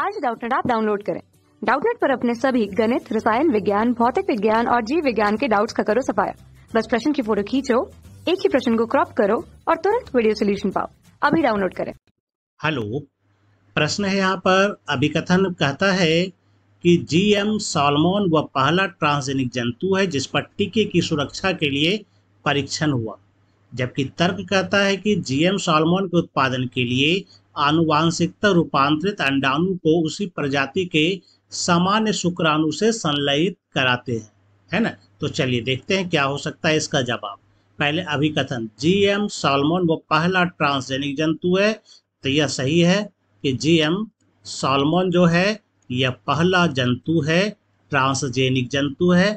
आज डाउटनेट आप डाउनलोड करें डाउटनेट पर अपने सभी गणित रसायन विज्ञान भौतिक विज्ञान और जीव विज्ञान के डाउट्स का करो सफाया बस प्रश्न की फोटो खींचो एक ही प्रश्न को क्रॉप करो और तुरंत वीडियो सोल्यूशन पाओ अभी डाउनलोड करें हेलो प्रश्न है यहाँ पर अभिकथन कहता है कि जीएम सालमोन वह पहला ट्रांसजेनिक जंतु है जिस पर टीके की सुरक्षा के लिए परीक्षण हुआ जबकि तर्क कहता है कि जीएम सालमोन के उत्पादन के लिए आनुवांशिकता रूपांतरित अंडाणु को उसी प्रजाति के सामान्य शुक्राणु से संलयित कराते हैं है ना तो चलिए देखते हैं क्या हो सकता है इसका जवाब पहले अभिकथन जीएम सालमोन वो पहला ट्रांसजेनिक जंतु है तो यह सही है कि जीएम सालमोन जो है यह पहला जंतु है ट्रांसजेनिक जंतु है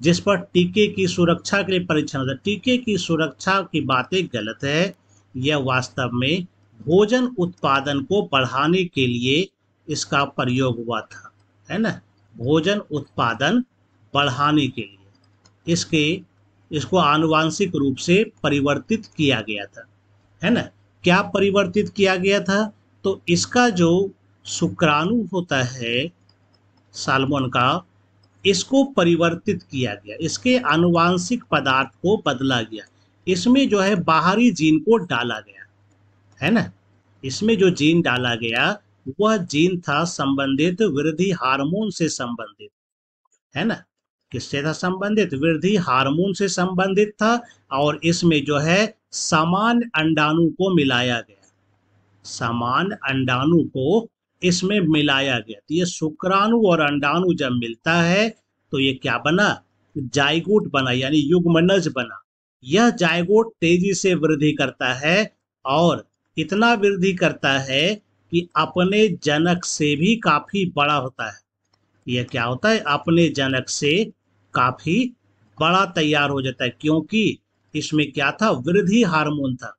जिस पर टीके की सुरक्षा के लिए परीक्षण होता है टीके की सुरक्षा की बातें गलत है यह वास्तव में भोजन उत्पादन को बढ़ाने के लिए इसका प्रयोग हुआ था है ना भोजन उत्पादन बढ़ाने के लिए इसके इसको आनुवांशिक रूप से परिवर्तित किया गया था है ना क्या परिवर्तित किया गया था तो इसका जो शुक्राणु होता है सालमोन का इसको परिवर्तित किया गया इसके आनुवांशिक पदार्थ को बदला गया इसमें जो है बाहरी जीन को डाला गया है ना इसमें जो जीन डाला गया वह जीन था संबंधित वृद्धि हार्मोन से संबंधित है ना किससे था संबंधित वृद्धि हार्मोन से संबंधित था और इसमें जो है समान अंडाणु को मिलाया गया समान अंडाणु को इसमें मिलाया गया तो ये शुक्राणु और अंडाणु जब मिलता है तो ये क्या बना जायगोट बना यानी युग्मनज बना यह जायगोट तेजी से वृद्धि करता है और इतना वृद्धि करता है कि अपने जनक से भी काफी बड़ा होता है यह क्या होता है अपने जनक से काफी बड़ा तैयार हो जाता है क्योंकि इसमें क्या था वृद्धि हार्मोन था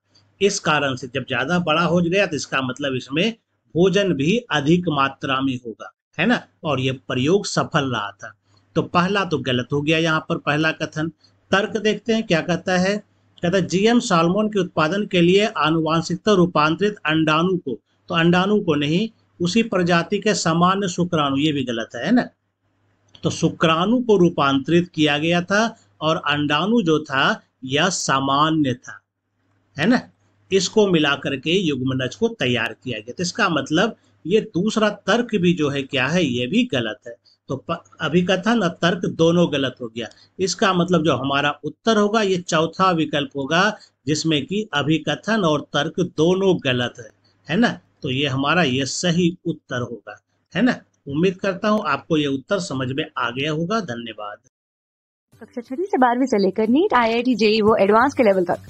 इस कारण से जब ज्यादा बड़ा हो गया तो इसका मतलब इसमें भोजन भी अधिक मात्रा में होगा है ना और यह प्रयोग सफल रहा था तो पहला तो गलत हो गया यहाँ पर पहला कथन तर्क देखते हैं क्या कहता है कहता है जीएम सालमोन के उत्पादन के लिए आनुवांशिकता रूपांतरित अंडाणु को तो अंडाणु को नहीं उसी प्रजाति के सामान्य शुक्राणु ये भी गलत है ना तो शुक्राणु को रूपांतरित किया गया था और अंडाणु जो था यह सामान्य था है ना इसको मिलाकर के युग्मनज को तैयार किया गया तो इसका मतलब ये दूसरा तर्क भी जो है क्या है ये भी गलत है तो अभिकथन और तर्क दोनों गलत हो गया इसका मतलब जो हमारा उत्तर होगा ये चौथा विकल्प होगा जिसमें कि अभिकथन और तर्क दोनों गलत है है ना तो ये हमारा ये सही उत्तर होगा है ना उम्मीद करता हूँ आपको ये उत्तर समझ में आ गया होगा धन्यवाद कक्षा छठी से बारहवीं से लेकर NEET I I T JEE वो एडवांस के लेवल तक